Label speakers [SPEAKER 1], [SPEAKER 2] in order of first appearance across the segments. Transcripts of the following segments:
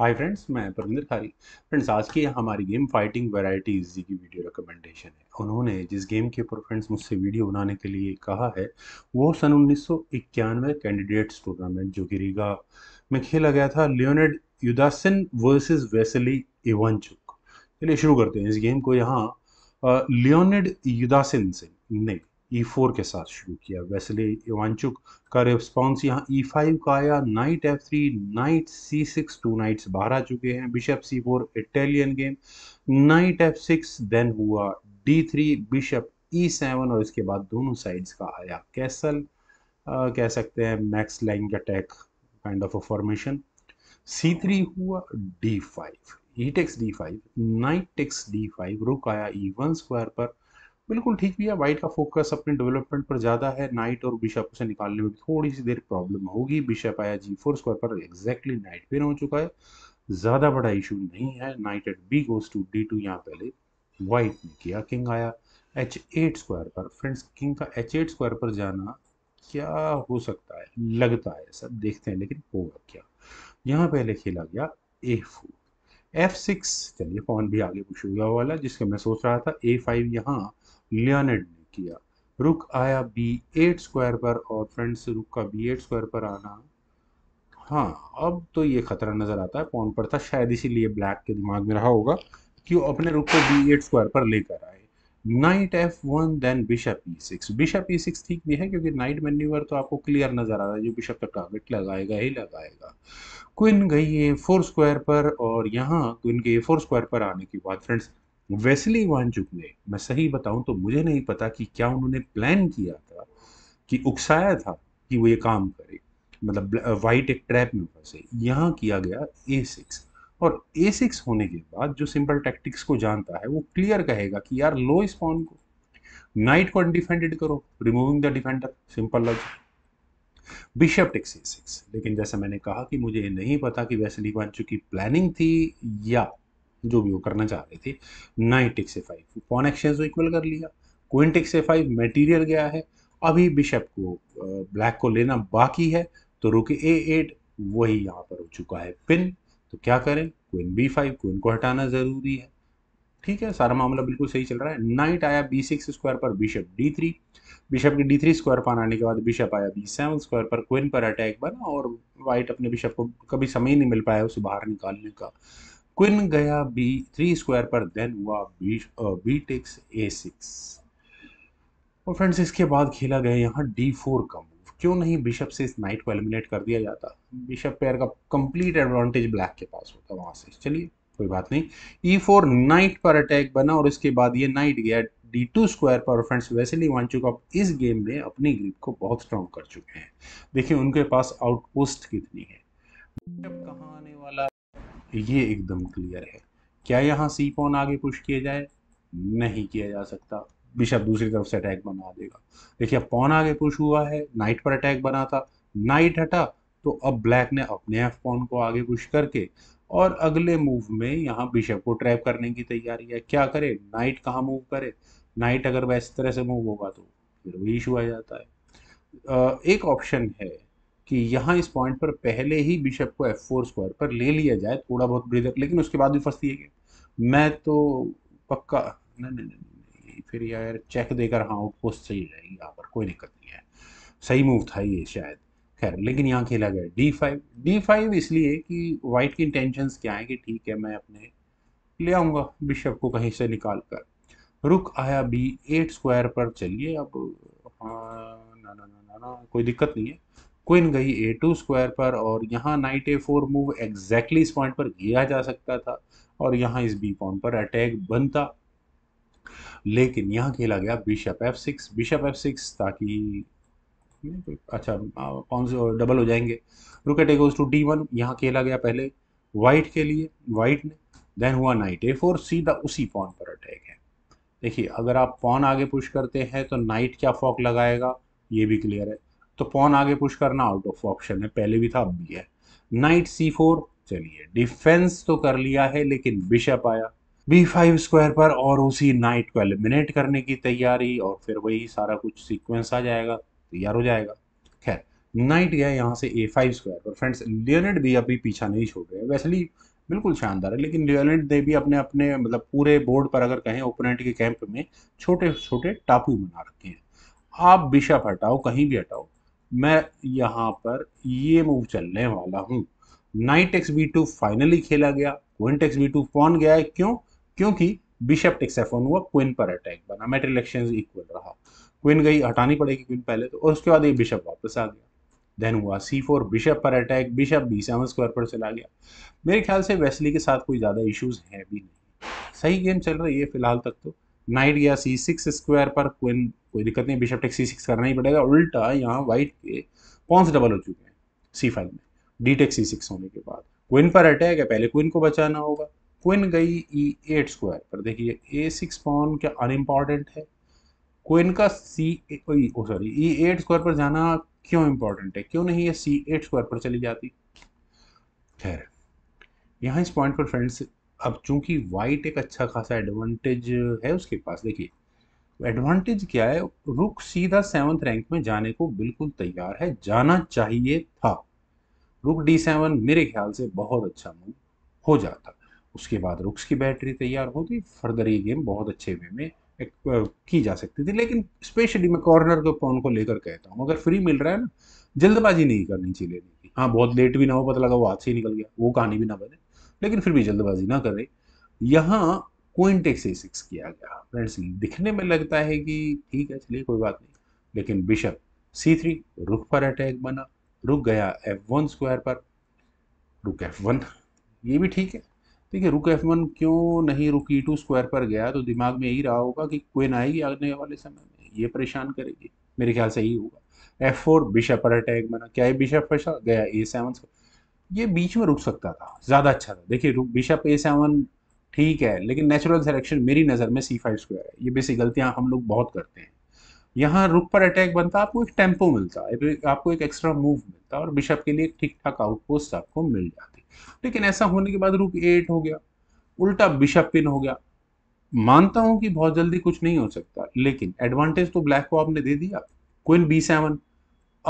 [SPEAKER 1] hi friends मैं परविंदर खारी friends आज की हमारी गेम फाइटिंग वैरायटी इजी की वीडियो रिकमेंडेशन है उन्होंने जिस गेम के ऊपर फ्रेंड्स मुझसे वीडियो बनाने के लिए कहा है वो सन उन्नीस कैंडिडेट्स टूर्नामेंट जो कि रीगा में खेला गया था लियोनेड युदासन वर्सेस वेसली इवानचुक चलिए शुरू करते हैं इस गेम को यहाँ लियोनेड युदासन से नहीं ई e फोर के साथ शुरू किया वैसे इवानचुक का रिस्पॉन्स यहाँ ई e फाइव का आया knight F three knight C six two knights बाहर आ चुके हैं bishop C four Italian game knight F six then हुआ D three bishop E seven और इसके बाद दोनों साइड्स का आया कैसल आ, कह सकते हैं max line attack kind of a formation C three हुआ D five E takes D five knight takes D five rook आया ई वन स्क्वायर पर बिल्कुल ठीक भी है वाइट का फोकस अपने डेवलपमेंट पर ज़्यादा है नाइट और बिशप से निकालने में थोड़ी सी देर प्रॉब्लम होगी बिशप आया जी फोर स्क्वायर पर एग्जैक्टली नाइट पे हो चुका है ज़्यादा बड़ा इशू नहीं है knight eight B goes to D two यहाँ पहले वाइट ने किया किंग आया एच एट स्क्वायर पर फ्रेंड्स किंग का एच एट स्क्वायर पर जाना क्या हो सकता है लगता है सब देखते हैं लेकिन होगा क्या यहाँ पहले खेला गया ए फोर एफ सिक्स चलिए पॉन भी आगे पुश हो गया वाला जिसके मैं सोच रहा था ए फाइव यहाँ लियोनेड ने किया रुक आया बी एट स्क्वायर पर और फ्रेंड्स रुक का बी एट स्क्वायर पर आना हाँ अब तो ये खतरा नज़र आता है पॉन पर था शायद इसीलिए ब्लैक के दिमाग में रहा होगा कि वो अपने रुक को बी एट स्क्वायर पर लेकर आए knight F one then bishop E six bishop E six ठीक भी है क्योंकि नाइट मेन्यूवर तो आपको क्लियर नज़र आ रहा है जो बिशप का टारगेट लगाएगा ही लगाएगा क्विन गई ए फोर स्क्वायर पर और यहाँ क्विन के ए फोर स्क्वायर पर आने के बाद फ्रेंड्स वेस्ली वानचुक ने मैं सही बताऊं तो मुझे नहीं पता कि क्या उन्होंने प्लान किया था कि उकसाया था कि वो ये काम करे मतलब वाइट एक ट्रैप में फंसे यहाँ किया गया ए सिक्स और ए सिक्स होने के बाद जो सिंपल टैक्टिक्स को जानता है वो क्लियर कहेगा कि यार लो इस पॉन को नाइट को अनडिफेंडेड करो removing the defender simple logic bishop takes A six लेकिन जैसा मैंने कहा कि मुझे नहीं पता कि वैसली वांचू की प्लानिंग थी या जो भी वो करना चाह रहे थे knight X A five pawn exchange equal कर लिया queen X A five material गया है अभी बिशप को ब्लैक को लेना बाकी है तो रुके ए एट वही यहाँ पर हो चुका है पिन तो क्या करें क्विन बी फाइव क्विन को हटाना ज़रूरी है ठीक है सारा मामला बिल्कुल सही चल रहा है नाइट आया बी सिक्स स्क्वायर पर बिशप डी थ्री बिशप के डी थ्री स्क्वायर पर आने के बाद बिशप आया बी सेवन स्क्वायर पर क्विन पर अटैक बना और वाइट अपने बिशप को कभी समय नहीं मिल पाया उसे बाहर निकालने का क्विन गया बी थ्री स्क्वायर पर देन हुआ B B takes A six और फ्रेंड्स इसके बाद खेला गया यहाँ डी फोर का मूव क्यों नहीं बिशप से इस नाइट को एलिमिनेट कर दिया जाता बिशप पेयर का कंप्लीट एडवांटेज ब्लैक के पास होता वहाँ से चलिए कोई बात नहीं ई फोर नाइट पर अटैक बना और इसके बाद ये नाइट गया डी टू स्क्वायर पर फ्रेंड्स वैसे वैसेली वन चुका इस गेम में अपनी ग्रिप को बहुत स्ट्रॉन्ग कर चुके हैं देखिए उनके पास आउटपोस्ट कितनी है कहाँ आने वाला ये एकदम क्लियर है क्या यहाँ सी पॉन आगे पुश किया जाए नहीं किया जा सकता बिशप दूसरी तरफ से अटैक बना देगा देखिए पॉन आगे पुश हुआ है नाइट पर अटैक बना था नाइट हटा तो अब ब्लैक ने अपने एफ पॉन को आगे पुश करके और अगले मूव में यहाँ बिशप को ट्रैप करने की तैयारी है क्या करे नाइट कहाँ मूव करे नाइट अगर वैसे तरह से मूव होगा तो फिर वही इशू आ जाता है एक ऑप्शन है कि यहाँ इस पॉइंट पर पहले ही बिशप को एफ फोर स्क्वायर पर ले लिया जाए थोड़ा बहुत ब्रीदर लेकिन उसके बाद भी फंसती है गेम मैं तो पक्का नहीं नहीं नहीं नहीं फिर यार चेक देकर हाँ आउटपोस्ट सही रहेगी यहाँ पर कोई दिक्कत नहीं है सही मूव था ये शायद खैर लेकिन यहाँ खेला गया डी फाइव डी फाइव इसलिए कि वाइट की इंटेंशंस क्या है कि ठीक है मैं अपने ले आऊँगा बिशप को कहीं से निकाल कर रुक आया बी एट स्क्वायर पर चलिए अब हाँ ना ना ना ना ना कोई दिक्कत नहीं है क्विन गई ए टू स्क्वायर पर और यहाँ knight A four move exactly इस पॉइंट पर किया जा सकता था और यहाँ इस बी पॉइंट पर अटैक बनता लेकिन यहाँ खेला गया bishop F six bishop F six ताकि अच्छा कौन से डबल हो जाएंगे rook eight goes to D one यहाँ खेला गया पहले वाइट के लिए वाइट ने देन हुआ नाइट ए फोर सीधा उसी पॉन पर अटैक है देखिए अगर आप पॉन आगे पुश करते हैं तो नाइट क्या फॉक लगाएगा ये भी क्लियर है तो पॉन आगे पुश करना आउट ऑफ ऑप्शन है पहले भी था अब भी है नाइट सी फोर चलिए डिफेंस तो कर लिया है लेकिन बिशप आया बी फाइव स्क्वायर पर और उसी नाइट को एलिमिनेट करने की तैयारी और फिर वही सारा कुछ सीक्वेंस आ जाएगा तैयार हो जाएगा खैर नाइट गया यहाँ से ए फाइव स्क्वायर पर फ्रेंड्स लियोनेट भी अभी पीछा नहीं छोड़ रहे वैसली बिल्कुल शानदार है लेकिन लियोनेट ने भी अपने अपने मतलब पूरे बोर्ड पर अगर कहें ओपोनेंट के कैंप में छोटे छोटे टापू बना रखे हैं आप बिशप हटाओ कहीं भी हटाओ मैं यहाँ पर ये मूव चलने वाला हूँ knight X B two finally खेला गया queen takes B two pawn गया है क्यों क्योंकि बिशप टेक्स एफ हुआ क्विन पर अटैक बना मेट इलेक्शन इक्वल रहा क्विन गई हटानी पड़ेगी क्विन पहले तो और उसके बाद ये बिशप वापस आ गया देन हुआ सी फोर बिशप पर attack bishop B seven square पर चला गया मेरे ख्याल से वेस्ली के साथ कोई ज़्यादा इश्यूज है भी नहीं सही गेम चल रही है फिलहाल तक तो नाइट या सी सिक्स स्क्वायर पर क्वीन कोई दिक्कत नहीं बिशप टेक सी सिक्स करना ही पड़ेगा उल्टा यहाँ वाइट के पॉन्स डबल हो चुके हैं सी फाइव में डी टेक सी सिक्स होने के बाद क्वीन पर अटैक है पहले क्वीन को बचाना होगा क्वीन गई ई एट स्क्वायर पर देखिए ए सिक्स पॉन क्या अनइम्पॉर्टेंट है क्वीन का C sorry E eight square पर जाना क्यों इम्पॉर्टेंट है क्यों नहीं ये सी एट स्क्वायर पर चली जाती खैर यहाँ इस पॉइंट पर फ्रेंड्स अब चूंकि वाइट एक अच्छा खासा एडवांटेज है उसके पास देखिए एडवांटेज क्या है रुक सीधा सेवंथ रैंक में जाने को बिल्कुल तैयार है जाना चाहिए था रुक डी सेवन मेरे ख्याल से बहुत अच्छा मूव हो जाता उसके बाद रुक्स की बैटरी तैयार होती फर्दर ये गेम बहुत अच्छे वे में एक, की जा सकती थी लेकिन स्पेशली मैं कॉर्नर के पॉन को लेकर कहता हूँ अगर फ्री मिल रहा है ना जल्दबाजी नहीं करनी चाहिए लेने की हाँ बहुत लेट भी ना हो पता लगा वो हाथ से ही निकल गया वो कहानी भी ना बने लेकिन फिर भी जल्दबाजी ना करें यहाँ क्विंटेक्स ए सिक्स किया गया फ्रेंड्स दिखने में लगता है कि ठीक है चलिए कोई बात नहीं लेकिन बिशप सी थ्री रुख पर अटैक बना रुक गया एफ वन स्क्वायर पर रुक एफ वन ये भी ठीक है देखिए रुक एफ वन क्यों नहीं रुक ई टू स्क्वायर पर गया तो दिमाग में यही रहा होगा कि क्वेन आएगी आने वाले समय में ये परेशान करेगी मेरे ख्याल से यही होगा एफ फोर बिशप पर अटैक बना क्या ये बिशप फंसा गया ए सेवन ये बीच में रुक सकता था ज़्यादा अच्छा था देखिए बिशप ए सेवन ठीक है लेकिन नेचुरल सिलेक्शन मेरी नज़र में सी फाइव स्क्वायर है ये बेसिक गलतियाँ हम लोग बहुत करते हैं यहाँ रुक पर अटैक बनता आपको एक टेम्पो मिलता आपको एक एक्स्ट्रा मूव मिलता और बिशप के लिए ठीक ठाक आउटपोस्ट आपको मिल जाती लेकिन ऐसा होने के बाद रुक एट हो गया उल्टा बिशप पिन हो गया मानता हूँ कि बहुत जल्दी कुछ नहीं हो सकता लेकिन एडवांटेज तो ब्लैक को आपने दे दिया क्विन बी सेवन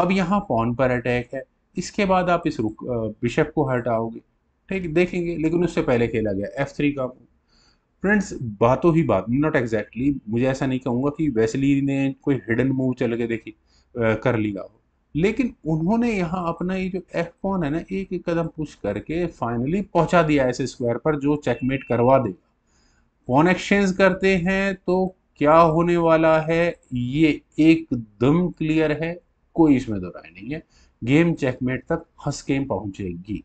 [SPEAKER 1] अब यहाँ पॉन पर अटैक है इसके बाद आप इस रुक बिशप को हटाओगे ठीक देखेंगे लेकिन उससे पहले खेला गया एफ थ्री का फ्रेंड्स बातों ही बात नॉट एग्जैक्टली exactly, मुझे ऐसा नहीं कहूँगा कि वैसली ने कोई हिडन मूव चल के देखी आ, कर लिया हो लेकिन उन्होंने यहाँ अपना ये जो एफ कौन है ना एक एक कदम पुश करके फाइनली पहुँचा दिया ऐसे स्क्वायर पर जो चेकमेट करवा देगा पॉन एक्सचेंज करते हैं तो क्या होने वाला है ये एकदम क्लियर है कोई इसमें दोराय नहीं है गेम चेकमेट तक हंस गेम पहुंचेगी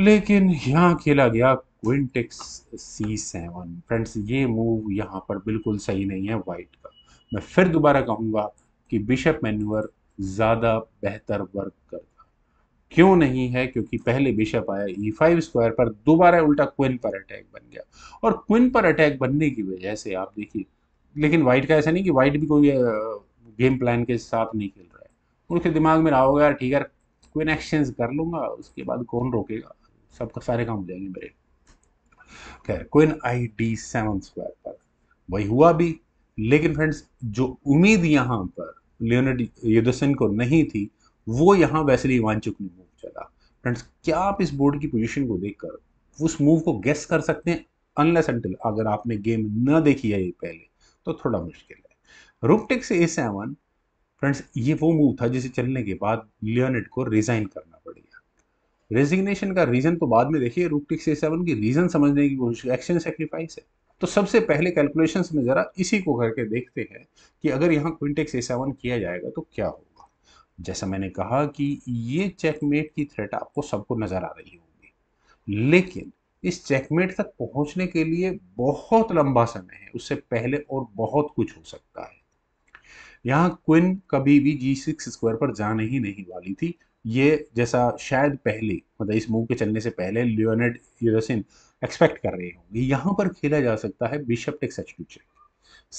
[SPEAKER 1] लेकिन यहाँ खेला गया क्विंटिक्स सी सेवन फ्रेंड्स ये मूव यहाँ पर बिल्कुल सही नहीं है वाइट का मैं फिर दोबारा कहूँगा कि बिशप मैन्यूअर ज़्यादा बेहतर वर्क करता क्यों नहीं है क्योंकि पहले बिशप आया ई फाइव स्क्वायर पर दोबारा उल्टा क्विन पर अटैक बन गया और क्विन पर अटैक बनने की वजह से आप देखिए लेकिन वाइट का ऐसा नहीं कि वाइट भी कोई गेम प्लान के साथ नहीं खेल उनके दिमाग में रहा होगा यार ठीक है कोई एक्सचेंज कर लूंगा उसके बाद कौन रोकेगा सबका सारे काम हो मेरे खैर कोइन आई डी सेवन स्क्वायर पर वही हुआ भी लेकिन फ्रेंड्स जो उम्मीद यहाँ पर लियोनर्ड युदसन को नहीं थी वो यहाँ वैसे ही वांचुक ने मूव चला फ्रेंड्स क्या आप इस बोर्ड की पोजीशन को देखकर उस मूव को गेस कर सकते हैं अनलेस अनटिल अगर आपने गेम न देखी है ये पहले तो थोड़ा मुश्किल है रुपटेक से ए सेवन फ्रेंड्स ये वो मूव था जिसे चलने के बाद लियोनेट को रिज़ाइन करना पड़ गया रेजिग्नेशन का रीज़न तो बाद में देखिए रूपटिक से सेवन की रीज़न समझने की कोशिश एक्शन सेक्रीफाइस है तो सबसे पहले कैलकुलेशंस में ज़रा इसी को करके देखते हैं कि अगर यहाँ क्विंटेक्स ए सेवन किया जाएगा तो क्या होगा जैसा मैंने कहा कि ये चेकमेट की थ्रेट आपको सबको नज़र आ रही होगी लेकिन इस चेकमेट तक पहुंचने के लिए बहुत लंबा समय है उससे पहले और बहुत कुछ हो सकता है यहाँ क्विन कभी भी जी सिक्स स्क्वायर पर जाने ही नहीं वाली थी ये जैसा शायद पहले मतलब इस मूव के चलने से पहले लियोनेड यूरोसिन एक्सपेक्ट कर रहे होंगे यहाँ पर खेला जा सकता है बिशप टेक सब्सटीट्यूशन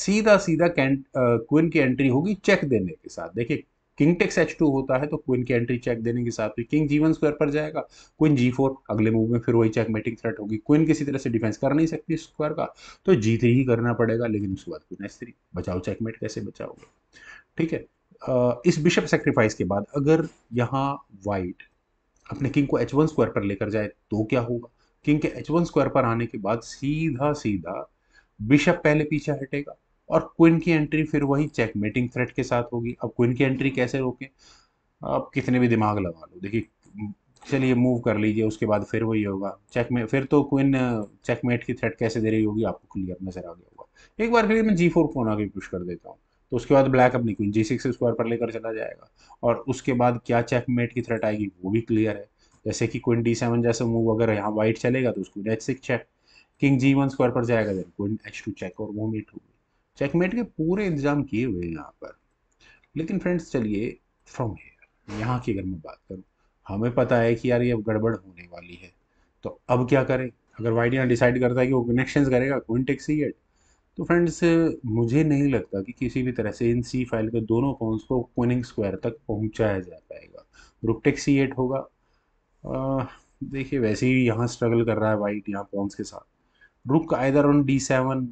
[SPEAKER 1] सीधा सीधा कैंट क्विन की एंट्री होगी चेक देने के साथ देखिए किंग टेक्स एच टू होता है तो क्वीन की एंट्री चेक देने के साथ ही किंग जी वन स्क्वायर पर जाएगा क्वीन जी फोर अगले मूव में फिर वही चेक मेटिंग थ्रेट होगी क्वीन किसी तरह से डिफेंस कर नहीं सकती स्क्वायर का तो जी थ्री ही करना पड़ेगा लेकिन उसके बाद क्वीन एच थ्री बचाओ चेकमेट कैसे बचाओगे ठीक है इस बिशप सेक्रीफाइस के बाद अगर यहाँ वाइट अपने किंग को एच वन स्क्वायर पर लेकर जाए तो क्या होगा किंग के एच वन स्क्वायर पर आने के बाद सीधा सीधा बिशप पहले पीछे हटेगा और क्विन की एंट्री फिर वही चेकमेटिंग थ्रेट के साथ होगी अब क्विन की एंट्री कैसे रोके आप कितने भी दिमाग लगा लो देखिए चलिए मूव कर लीजिए उसके बाद फिर वही होगा में फिर तो क्विन चेकमेट की थ्रेट कैसे दे रही होगी आपको क्लियर नजर आ गया होगा एक बार फिर मैं जी फोर फोन आगे पुश कर देता हूँ तो उसके बाद ब्लैक अपनी क्विन जी सिक्स स्क्वायर पर लेकर चला जाएगा और उसके बाद क्या चेकमेट की थ्रेट आएगी वो भी क्लियर है जैसे कि क्विन डी सेवन जैसे मूव अगर यहाँ वाइट चलेगा तो उसको H six check king G one square पर जाएगा क्विन एच टू चेक और वो मीट होगी चेकमेट के पूरे इंतजाम किए हुए हैं यहाँ पर लेकिन फ्रेंड्स चलिए फ्रॉम हेयर यहाँ की अगर मैं बात करूँ हमें पता है कि यार ये अब गड़बड़ होने वाली है तो अब क्या करें अगर वाइट यहाँ डिसाइड करता है कि वो कनेक्शन करेगा कौन टेक्स तो फ्रेंड्स मुझे नहीं लगता कि किसी भी तरह से इन सी फाइल के दोनों अकाउंट्स को क्विनिंग स्क्वायर तक पहुंचाया जा पाएगा रुपटेक सी एट होगा देखिए वैसे ही यहाँ स्ट्रगल कर रहा है वाइट यहाँ पॉन्स के साथ रुक आइदर ऑन डी सेवन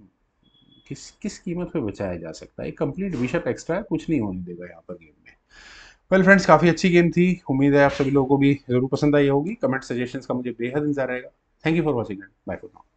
[SPEAKER 1] किस किस कीमत पे बचाया जा सकता है कंप्लीट बिशप एक्स्ट्रा है कुछ नहीं होने देगा यहाँ पर गेम में वेल well, फ्रेंड्स काफ़ी अच्छी गेम थी उम्मीद है आप सभी लोगों को भी जरूर पसंद आई होगी कमेंट सजेशंस का मुझे बेहद इंतजार रहेगा thank you for watching bye for now